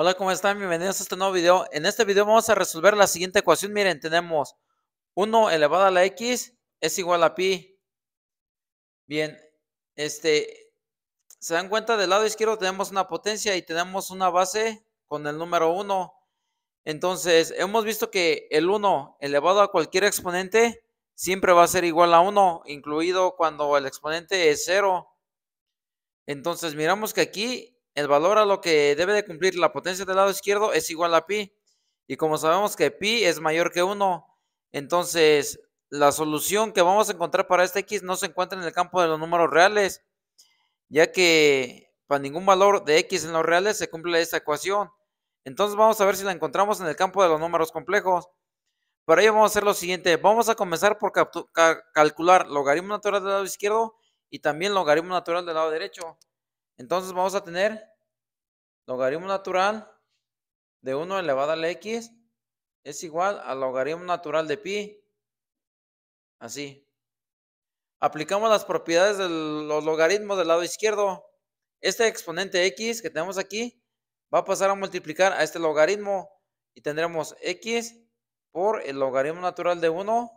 Hola, ¿cómo están? Bienvenidos a este nuevo video. En este video vamos a resolver la siguiente ecuación. Miren, tenemos 1 elevado a la x es igual a pi. Bien, este, se dan cuenta del lado izquierdo tenemos una potencia y tenemos una base con el número 1. Entonces, hemos visto que el 1 elevado a cualquier exponente siempre va a ser igual a 1, incluido cuando el exponente es 0. Entonces, miramos que aquí el valor a lo que debe de cumplir la potencia del lado izquierdo es igual a pi. Y como sabemos que pi es mayor que 1, entonces la solución que vamos a encontrar para este x no se encuentra en el campo de los números reales, ya que para ningún valor de x en los reales se cumple esta ecuación. Entonces vamos a ver si la encontramos en el campo de los números complejos. Para ello vamos a hacer lo siguiente. Vamos a comenzar por calcular logaritmo natural del lado izquierdo y también logaritmo natural del lado derecho. Entonces vamos a tener logaritmo natural de 1 elevado a la x es igual al logaritmo natural de pi. Así. Aplicamos las propiedades de los logaritmos del lado izquierdo. Este exponente x que tenemos aquí va a pasar a multiplicar a este logaritmo y tendremos x por el logaritmo natural de 1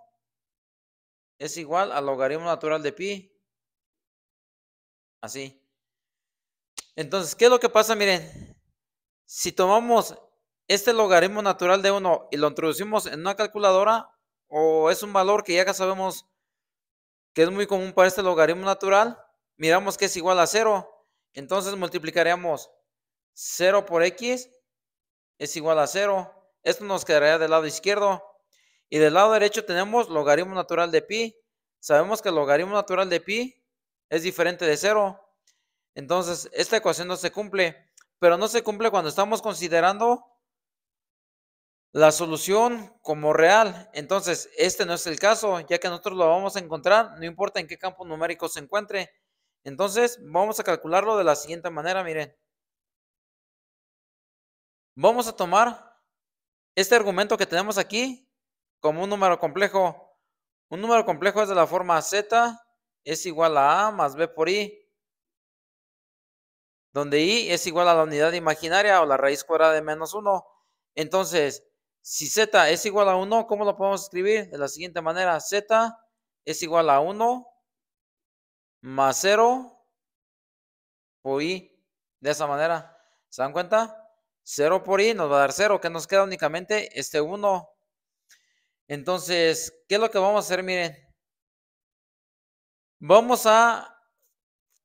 es igual al logaritmo natural de pi. Así. Entonces, ¿qué es lo que pasa? Miren, si tomamos este logaritmo natural de 1 y lo introducimos en una calculadora, o es un valor que ya sabemos que es muy común para este logaritmo natural, miramos que es igual a 0. Entonces multiplicaríamos 0 por x es igual a 0. Esto nos quedaría del lado izquierdo. Y del lado derecho tenemos logaritmo natural de pi. Sabemos que el logaritmo natural de pi es diferente de 0. Entonces, esta ecuación no se cumple, pero no se cumple cuando estamos considerando la solución como real. Entonces, este no es el caso, ya que nosotros lo vamos a encontrar, no importa en qué campo numérico se encuentre. Entonces, vamos a calcularlo de la siguiente manera, miren. Vamos a tomar este argumento que tenemos aquí como un número complejo. Un número complejo es de la forma z es igual a a más b por i donde i es igual a la unidad imaginaria o la raíz cuadrada de menos 1. Entonces, si z es igual a 1, ¿cómo lo podemos escribir? De la siguiente manera, z es igual a 1 más 0 por i. De esa manera, ¿se dan cuenta? 0 por i nos va a dar 0, que nos queda únicamente este 1. Entonces, ¿qué es lo que vamos a hacer? Miren, vamos a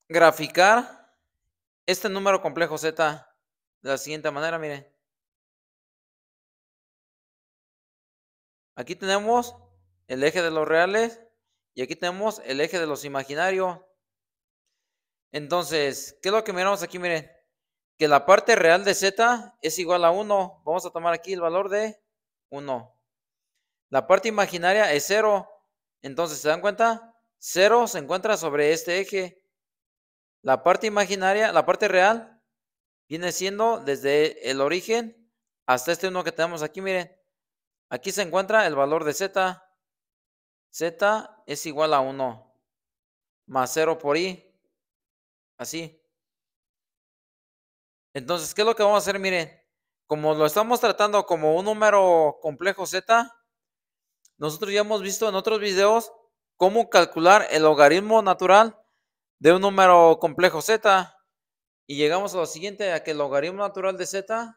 graficar este número complejo Z de la siguiente manera, miren. Aquí tenemos el eje de los reales y aquí tenemos el eje de los imaginarios. Entonces, ¿qué es lo que miramos aquí? Miren, que la parte real de z es igual a 1. Vamos a tomar aquí el valor de 1. La parte imaginaria es 0. Entonces, ¿se dan cuenta? 0 se encuentra sobre este eje. La parte imaginaria, la parte real, viene siendo desde el origen hasta este uno que tenemos aquí, miren. Aquí se encuentra el valor de z. z es igual a 1 más 0 por i. Así. Entonces, ¿qué es lo que vamos a hacer? Miren, como lo estamos tratando como un número complejo z, nosotros ya hemos visto en otros videos cómo calcular el logaritmo natural de un número complejo z y llegamos a lo siguiente, a que el logaritmo natural de z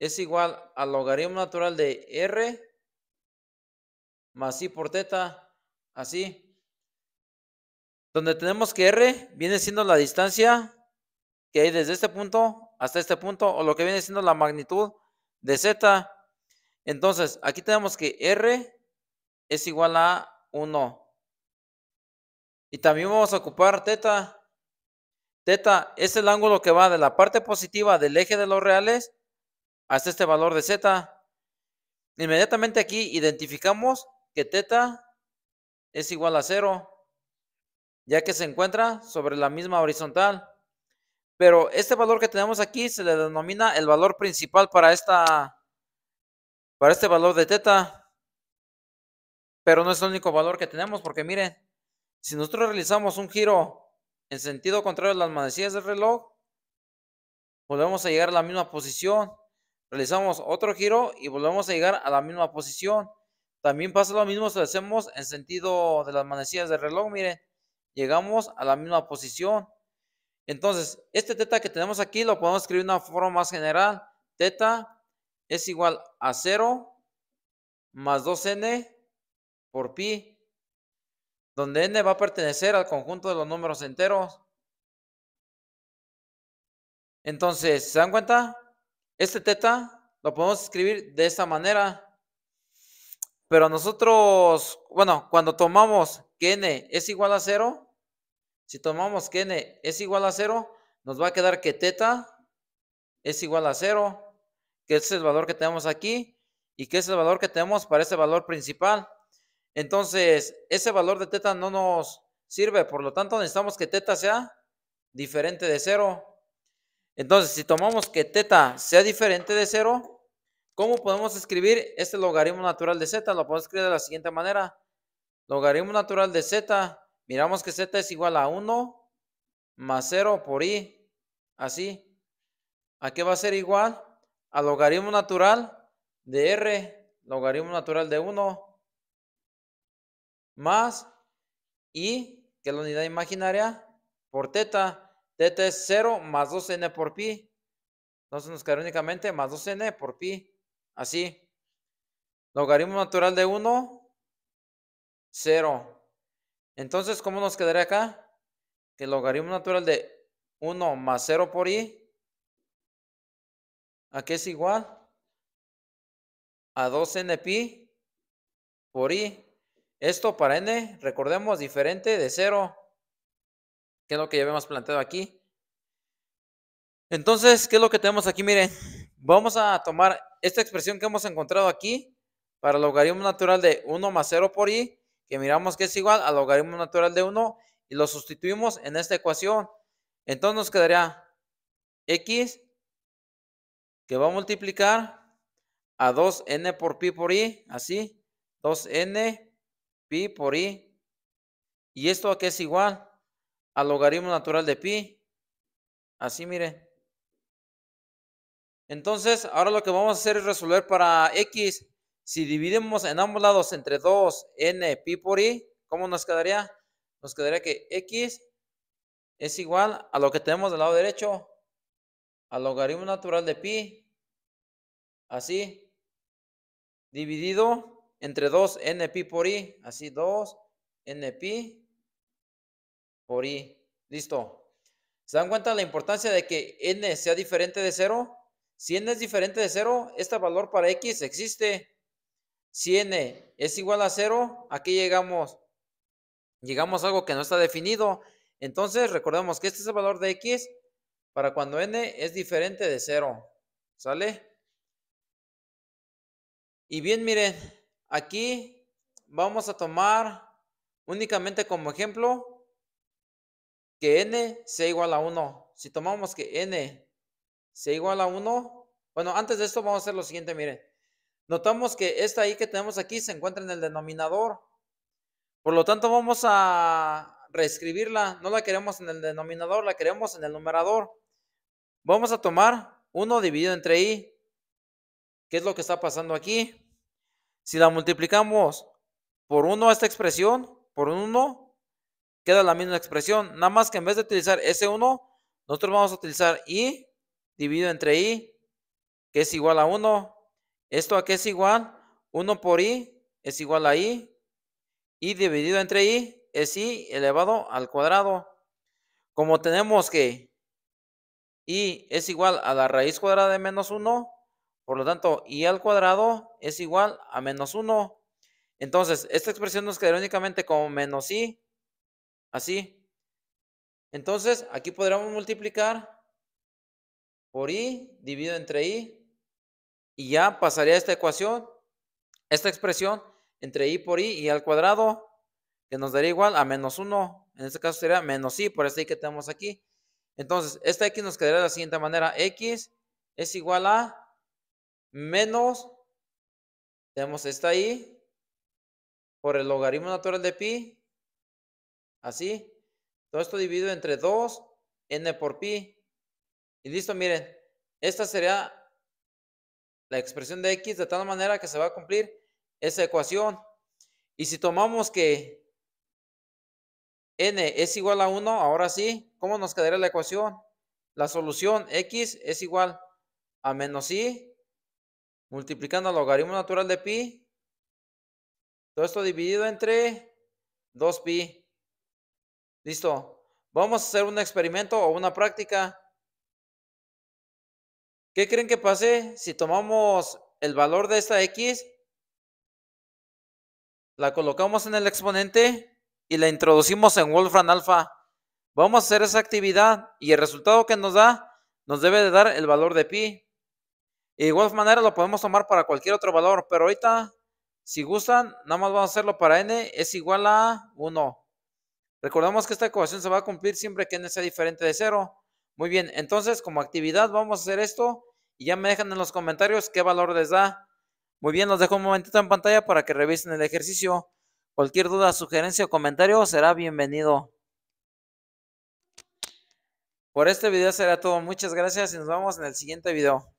es igual al logaritmo natural de r más i por teta, así. Donde tenemos que r viene siendo la distancia que hay desde este punto hasta este punto, o lo que viene siendo la magnitud de z. Entonces, aquí tenemos que r es igual a 1. Y también vamos a ocupar teta. Teta es el ángulo que va de la parte positiva del eje de los reales hasta este valor de z. Inmediatamente aquí identificamos que teta es igual a cero, ya que se encuentra sobre la misma horizontal. Pero este valor que tenemos aquí se le denomina el valor principal para, esta, para este valor de teta. Pero no es el único valor que tenemos, porque miren, si nosotros realizamos un giro en sentido contrario a las manecillas del reloj, volvemos a llegar a la misma posición. Realizamos otro giro y volvemos a llegar a la misma posición. También pasa lo mismo si lo hacemos en sentido de las manecillas del reloj. Miren, llegamos a la misma posición. Entonces, este teta que tenemos aquí lo podemos escribir de una forma más general. Teta es igual a 0 más 2n por pi donde n va a pertenecer al conjunto de los números enteros. Entonces, ¿se dan cuenta? Este teta lo podemos escribir de esta manera. Pero nosotros, bueno, cuando tomamos que n es igual a 0, si tomamos que n es igual a 0, nos va a quedar que teta es igual a 0, que es el valor que tenemos aquí y que es el valor que tenemos para ese valor principal. Entonces, ese valor de teta no nos sirve, por lo tanto necesitamos que teta sea diferente de cero. Entonces, si tomamos que teta sea diferente de cero, ¿cómo podemos escribir este logaritmo natural de z? Lo podemos escribir de la siguiente manera. Logaritmo natural de z, miramos que z es igual a 1 más 0 por i, así. ¿A qué va a ser igual? A logaritmo natural de r, logaritmo natural de 1 más I, que la unidad imaginaria, por teta. Teta es 0 más 2n por pi. Entonces nos quedará únicamente más 2n por pi. Así. Logaritmo natural de 1, 0. Entonces, ¿cómo nos quedaría acá? Que el logaritmo natural de 1 más 0 por i, ¿a qué es igual? A 2n pi por i. Esto para n, recordemos, diferente de 0, que es lo que ya habíamos planteado aquí. Entonces, ¿qué es lo que tenemos aquí? Miren, vamos a tomar esta expresión que hemos encontrado aquí para el logaritmo natural de 1 más 0 por i, que miramos que es igual al logaritmo natural de 1, y lo sustituimos en esta ecuación. Entonces nos quedaría x que va a multiplicar a 2n por pi por i, así, 2n pi por i. ¿Y esto aquí es igual? Al logaritmo natural de pi. Así, mire. Entonces, ahora lo que vamos a hacer es resolver para x. Si dividimos en ambos lados entre 2, n, pi por i, ¿cómo nos quedaría? Nos quedaría que x es igual a lo que tenemos del lado derecho, al logaritmo natural de pi, así, dividido entre 2 NP por I, así 2 NP por I. Listo. ¿Se dan cuenta la importancia de que n sea diferente de 0? Si n es diferente de 0, este valor para x existe. Si n es igual a 0, aquí llegamos. Llegamos a algo que no está definido. Entonces, recordemos que este es el valor de x para cuando n es diferente de 0. ¿Sale? Y bien, miren, Aquí vamos a tomar únicamente como ejemplo que n sea igual a 1. Si tomamos que n sea igual a 1, bueno, antes de esto vamos a hacer lo siguiente, miren. Notamos que esta i que tenemos aquí se encuentra en el denominador. Por lo tanto, vamos a reescribirla. No la queremos en el denominador, la queremos en el numerador. Vamos a tomar 1 dividido entre i. ¿Qué es lo que está pasando aquí? Si la multiplicamos por 1 esta expresión, por 1, queda la misma expresión. Nada más que en vez de utilizar ese 1, nosotros vamos a utilizar i dividido entre i, que es igual a 1. ¿Esto aquí es igual? 1 por i es igual a i. y dividido entre i es i elevado al cuadrado. Como tenemos que i es igual a la raíz cuadrada de menos 1, por lo tanto, y al cuadrado es igual a menos 1. Entonces, esta expresión nos quedaría únicamente como menos i, así. Entonces, aquí podríamos multiplicar por i dividido entre i y ya pasaría esta ecuación, esta expresión entre i por i y al cuadrado que nos daría igual a menos 1. En este caso sería menos i por este i que tenemos aquí. Entonces, esta x nos quedaría de la siguiente manera. x es igual a menos, tenemos esta ahí, por el logaritmo natural de pi, así. Todo esto dividido entre 2, n por pi. Y listo, miren, esta sería la expresión de x de tal manera que se va a cumplir esa ecuación. Y si tomamos que n es igual a 1, ahora sí, ¿cómo nos quedaría la ecuación? La solución x es igual a menos y multiplicando el logaritmo natural de pi, todo esto dividido entre 2pi. Listo. Vamos a hacer un experimento o una práctica. ¿Qué creen que pase si tomamos el valor de esta x, la colocamos en el exponente y la introducimos en Wolfram alfa? Vamos a hacer esa actividad y el resultado que nos da nos debe de dar el valor de pi de igual manera lo podemos tomar para cualquier otro valor, pero ahorita, si gustan, nada más vamos a hacerlo para n es igual a 1. Recordemos que esta ecuación se va a cumplir siempre que n sea diferente de 0. Muy bien, entonces como actividad vamos a hacer esto y ya me dejan en los comentarios qué valor les da. Muy bien, los dejo un momentito en pantalla para que revisen el ejercicio. Cualquier duda, sugerencia o comentario será bienvenido. Por este video será todo. Muchas gracias y nos vemos en el siguiente video.